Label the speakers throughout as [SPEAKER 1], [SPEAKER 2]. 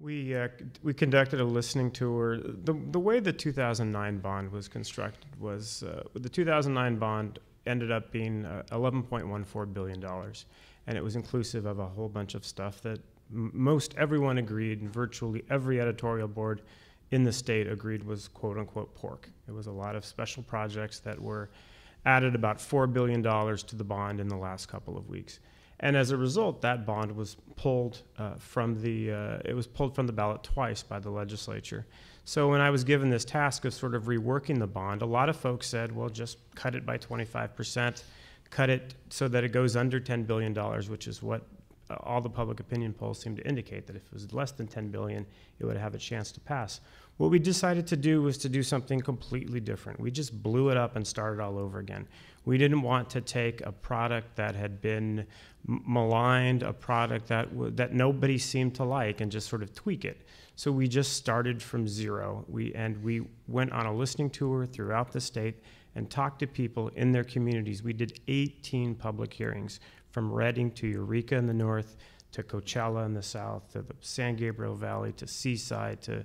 [SPEAKER 1] We, uh, we conducted a listening tour. The, the way the 2009 bond was constructed was uh, the 2009 bond ended up being uh, $11.14 billion, and it was inclusive of a whole bunch of stuff that most everyone agreed, and virtually every editorial board in the state agreed was quote unquote pork. It was a lot of special projects that were added about $4 billion to the bond in the last couple of weeks and as a result, that bond was pulled uh, from the uh, it was pulled from the ballot twice by the legislature. So when I was given this task of sort of reworking the bond, a lot of folks said, "Well, just cut it by 25 percent, cut it so that it goes under 10 billion dollars, which is what all the public opinion polls seem to indicate that if it was less than 10 billion, it would have a chance to pass. What we decided to do was to do something completely different. We just blew it up and started all over again. We didn't want to take a product that had been maligned, a product that that nobody seemed to like, and just sort of tweak it. So we just started from zero. We and we went on a listening tour throughout the state and talked to people in their communities. We did 18 public hearings from Redding to Eureka in the north, to Coachella in the south, to the San Gabriel Valley, to Seaside, to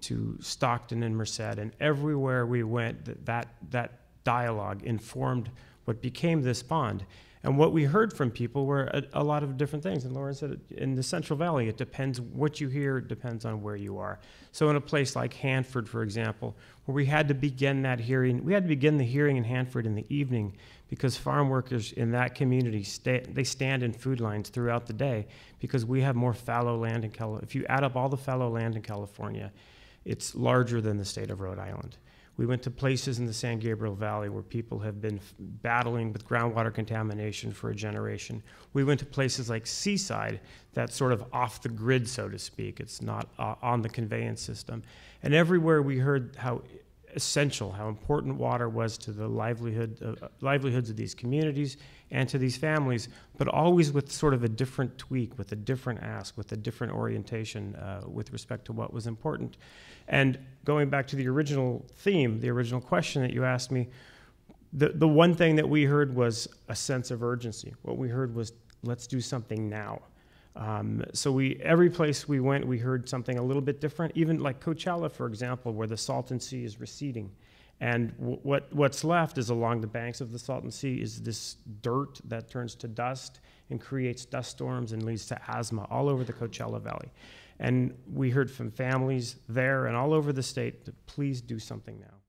[SPEAKER 1] to Stockton and Merced, and everywhere we went, that that, that dialogue informed what became this bond. And what we heard from people were a, a, lot of different things. And Lauren said, in the Central Valley, it depends what you hear, it depends on where you are. So, in a place like Hanford, for example, where we had to begin that hearing, we had to begin the hearing in Hanford in the evening because farm workers in that community stay, they stand in food lines throughout the day because we have more fallow land in California. If you add up all the fallow land in California, it's larger than the state of Rhode Island. We went to places in the San Gabriel Valley where people have been battling with groundwater contamination for a generation. We went to places like Seaside, that's sort of off the grid, so to speak. It's not uh, on the conveyance system. And everywhere we heard how essential, how important water was to the livelihood, uh, uh, livelihoods of these communities and to these families, but always with sort of a different tweak, with a different ask, with a different orientation uh, with respect to what was important. And going back to the original theme, the original question that you asked me, the, the one thing that we heard was a sense of urgency. What we heard was, let's do something now. Um, so we every place we went, we heard something a little bit different. Even like Coachella, for example, where the Salton Sea is receding, and what what's left is along the banks of the Salton Sea is this dirt that turns to dust and creates dust storms and leads to asthma all over the Coachella Valley. And we heard from families there and all over the state, please do something now.